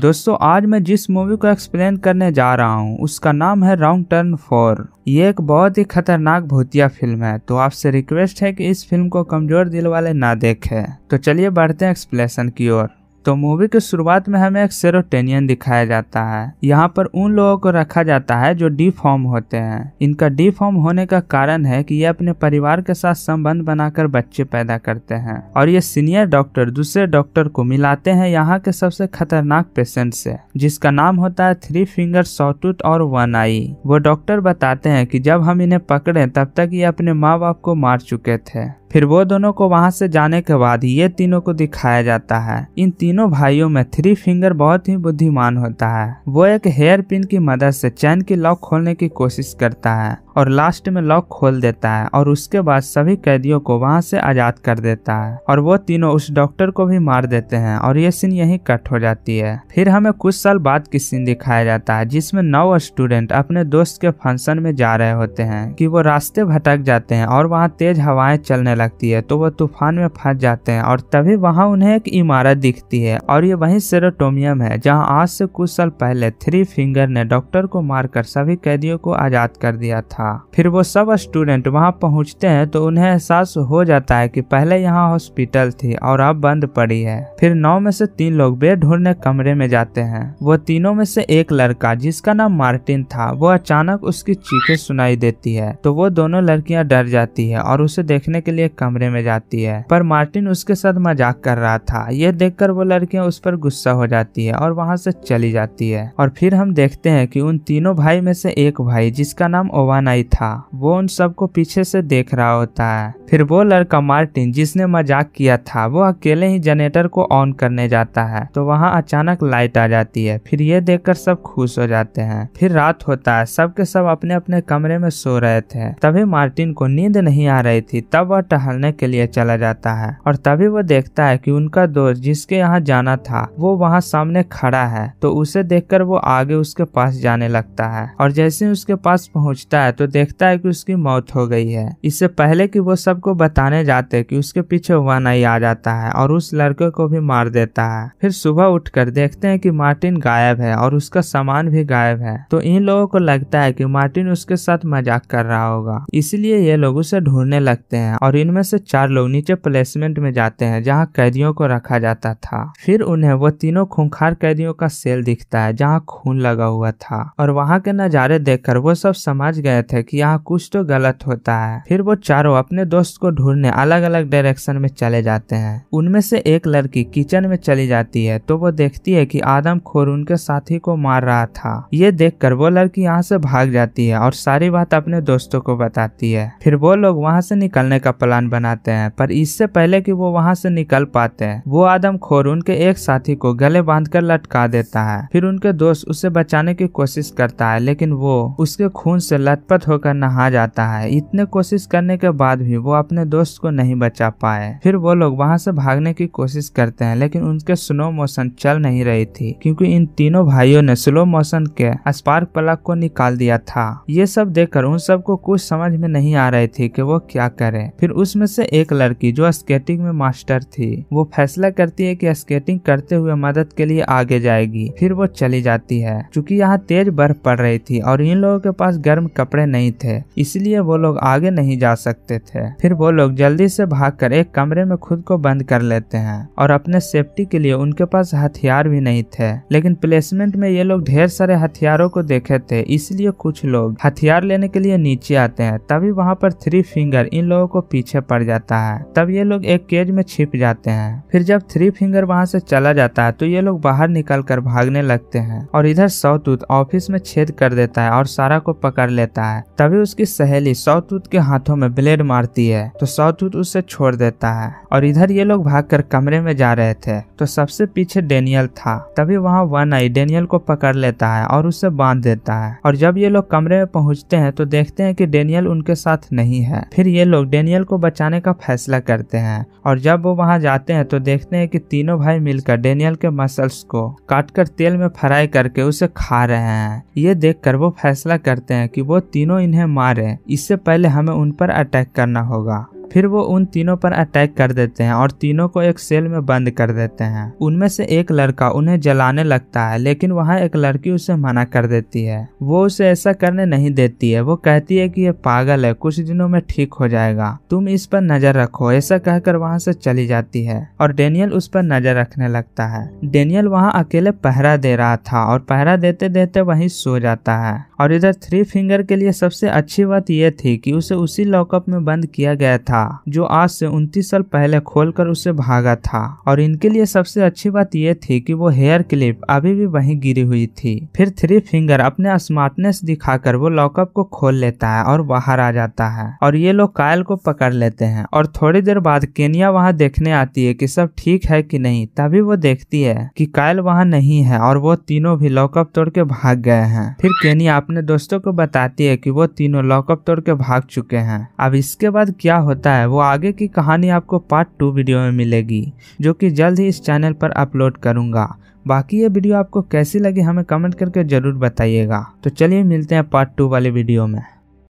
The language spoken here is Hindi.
दोस्तों आज मैं जिस मूवी को एक्सप्लेन करने जा रहा हूँ उसका नाम है रॉन्ग टर्न फोर ये एक बहुत ही खतरनाक भूतिया फिल्म है तो आपसे रिक्वेस्ट है कि इस फिल्म को कमजोर दिल वाले ना देखें तो चलिए बढ़ते हैं एक्सप्लेन की ओर तो मूवी के शुरुआत में हमें एक सेरोटेनियन दिखाया जाता है यहाँ पर उन लोगों को रखा जाता है जो डिफॉर्म होते हैं इनका डिफॉर्म होने का कारण है कि ये अपने परिवार के साथ संबंध बनाकर बच्चे पैदा करते हैं और ये सीनियर डॉक्टर दूसरे डॉक्टर को मिलाते हैं यहाँ के सबसे खतरनाक पेशेंट से जिसका नाम होता है थ्री फिंगर सॉटूथ और वन आई वो डॉक्टर बताते हैं की जब हम इन्हें पकड़े तब तक ये अपने माँ बाप को मार चुके थे फिर वो दोनों को वहां से जाने के बाद ये तीनों को दिखाया जाता है इन तीनों तीनों भाइयों में थ्री फिंगर बहुत ही बुद्धिमान होता है वो एक हेयर पिन की मदद से चैन की लॉक खोलने की कोशिश करता है और लास्ट में लॉक खोल देता है और उसके बाद सभी कैदियों को वहां से आजाद कर देता है और वो तीनों उस डॉक्टर को भी मार देते हैं और ये सीन यही कट हो जाती है फिर हमें कुछ साल बाद की सीन दिखाया जाता है जिसमे नौ स्टूडेंट अपने दोस्त के फंक्शन में जा रहे होते हैं कि वो रास्ते भटक जाते हैं और वहाँ तेज हवाएं चलने लगती है तो वो तूफान में फंस जाते हैं और तभी वहाँ उन्हें एक इमारत दिखती है है और ये वही सेरोटोमियम है जहाँ आज से कुछ साल पहले थ्री फिंगर ने डॉक्टर को मारकर सभी कैदियों को आजाद कर दिया था फिर वो सब स्टूडेंट वहाँ पहुँचते हैं तो उन्हें एहसास हो जाता है कि पहले यहाँ हॉस्पिटल थी और अब बंद पड़ी है फिर नौ में से तीन लोग बेड ढूंढने कमरे में जाते हैं वो तीनों में से एक लड़का जिसका नाम मार्टिन था वो अचानक उसकी चीखें सुनाई देती है तो वो दोनों लड़कियां डर जाती है और उसे देखने के लिए कमरे में जाती है पर मार्टिन उसके साथ मजाक कर रहा था यह देखकर वो लड़कियां उस पर गुस्सा हो जाती है और वहां से चली जाती है और फिर हम देखते हैं कि उन तीनों भाई में से एक भाई जिसका नाम ओवानाई था वो उन सबको पीछे से देख रहा होता है फिर वो लड़का मार्टिन जिसने मजाक किया था वो अकेले ही जनरेटर को ऑन करने जाता है तो वहाँ अचानक लाइट आ जाती है फिर ये देख सब खुश हो जाते हैं फिर रात होता है सबके सब अपने अपने कमरे में सो रहे थे तभी मार्टिन को नींद नहीं आ रही थी तब वह टहलने के लिए चला जाता है और तभी वो देखता है कि उनका दोस्त जिसके यहाँ जाना था वो वहाँ सामने खड़ा है तो उसे देख वो आगे उसके पास जाने लगता है और जैसे ही उसके पास पहुँचता है तो देखता है की उसकी मौत हो गई है इससे पहले की वो सबको बताने जाते की उसके पीछे वन आई आ जाता है और उस लड़के को भी मार देता है फिर सुबह उठकर देखते हैं कि मार्टिन गायब है और उसका सामान भी गायब है तो इन लोगों को लगता है कि मार्टिन उसके साथ मजाक कर रहा होगा इसलिए ये लोग उसे ढूंढने लगते हैं और इनमें से चार लोग नीचे प्लेसमेंट में जाते हैं जहाँ कैदियों को रखा जाता था फिर उन्हें वह तीनों खूंखार कैदियों का सेल दिखता है जहाँ खून लगा हुआ था और वहाँ के नज़ारे देखकर वो सब समझ गए थे कि यहाँ कुछ तो गलत होता है फिर वो चारों अपने दोस्त को ढूंढने अलग अलग डायरेक्शन में चले जाते हैं उनमें से एक लड़की किचन में चली जाती है तो वो देखती है की आदम खोर उनके साथी को मार रहा था ये देख वो लड़की यहाँ से भाग जाती है और सारी बात अपने दोस्तों को बताती है फिर वो लोग वहाँ से निकलने का प्लान बनाते हैं पर इससे पहले की वो वहाँ से निकल पाते हैं वो आदम खोर उनके एक साथी को गले बांध कर लटका देता है फिर उनके दोस्त उसे बचाने की कोशिश करता है लेकिन वो उसके खून से लथपथ होकर नहा जाता है इतने कोशिश करने के बाद भी वो अपने दोस्त को नहीं बचा पाए फिर वो लोग वहाँ से भागने की कोशिश करते हैं लेकिन उनके स्लो मोशन चल नहीं रही थी क्योंकि इन तीनों भाइयों ने स्लो मोशन के स्पार्क प्लग को निकाल दिया था ये सब देखकर उन सबको कुछ समझ में नहीं आ रही थी कि वो क्या करे फिर उसमें से एक लड़की जो स्केटिंग में मास्टर थी वो फैसला करती है कि स्केटिंग करते हुए मदद के लिए आगे जाएगी फिर वो चली जाती है क्योंकि यहाँ तेज बर्फ पड़ रही थी और इन लोगों के पास गर्म कपड़े नहीं थे इसलिए वो लोग आगे नहीं जा सकते थे फिर वो लोग जल्दी से कर एक कमरे में खुद को बंद कर लेते हैं और अपने सेफ्टी के लिए उनके पास हथियार भी नहीं थे लेकिन प्लेसमेंट में ये लोग ढेर सारे हथियारों को देखे थे इसलिए कुछ लोग हथियार लेने के लिए नीचे आते हैं तभी वहाँ पर थ्री फिंगर इन लोगों को पीछे पड़ जाता है तब ये लोग एक केज में छिप जाते हैं फिर जब थ्री फिंगर वहाँ वहां से चला जाता है तो ये लोग बाहर निकल कर भागने लगते हैं और इधर सौतूत ऑफिस में छेद कर देता है और सारा को पकड़ लेता है तभी उसकी सहेली सौतूत के हाथों में ब्लेड मारती है तो सौतूत उसे छोड़ देता है और इधर ये लोग भागकर कमरे में जा रहे थे तो सबसे पीछे डेनियल था तभी वहाँ वन आई डेनियल को पकड़ लेता है और उसे बांध देता है और जब ये लोग कमरे में पहुंचते हैं तो देखते हैं कि डेनियल उनके साथ नहीं है फिर ये लोग डेनियल को बचाने का फैसला करते हैं और जब वो वहाँ जाते हैं तो देखते हैं कि तीनों भाई मिलकर डेनियल के मसल्स को काटकर तेल में फ्राई करके उसे खा रहे हैं ये देखकर वो फैसला करते हैं कि वो तीनों इन्हें मारे इससे पहले हमें उन पर अटैक करना होगा फिर वो उन तीनों पर अटैक कर देते हैं और तीनों को एक सेल में बंद कर देते हैं उनमें से एक लड़का उन्हें जलाने लगता है लेकिन वहाँ एक लड़की उसे मना कर देती है वो उसे ऐसा करने नहीं देती है वो कहती है कि ये पागल है कुछ दिनों में ठीक हो जाएगा तुम इस पर नजर रखो ऐसा कहकर वहाँ से चली जाती है और डेनियल उस पर नजर रखने लगता है डेनियल वहाँ अकेले पहरा दे रहा था और पहरा देते देते वही सो जाता है और इधर थ्री फिंगर के लिए सबसे अच्छी बात यह थी कि उसे उसी लॉकअप में बंद किया गया था जो आज से उन्तीस साल पहले खोलकर उसे भागा था और इनके लिए सबसे अच्छी बात यह थी कि वो हेयर क्लिप अभी भी वहीं गिरी हुई थी फिर थ्री फिंगर अपने स्मार्टनेस दिखाकर वो लॉकअप को खोल लेता है और बाहर आ जाता है और ये लोग कायल को पकड़ लेते हैं और थोड़ी देर बाद केनिया वहाँ देखने आती है कि सब ठीक है कि नहीं तभी वो देखती है कि कायल वहाँ नहीं है और वो तीनों भी लॉकअप तोड़ के भाग गए हैं फिर केनिया अपने दोस्तों को बताती है कि वो तीनों लॉकअप तोड़ के भाग चुके हैं अब इसके बाद क्या होता है वो आगे की कहानी आपको पार्ट टू वीडियो में मिलेगी जो कि जल्द ही इस चैनल पर अपलोड करूंगा बाकी ये वीडियो आपको कैसी लगी हमें कमेंट करके जरूर बताइएगा तो चलिए मिलते हैं पार्ट टू वाले वीडियो में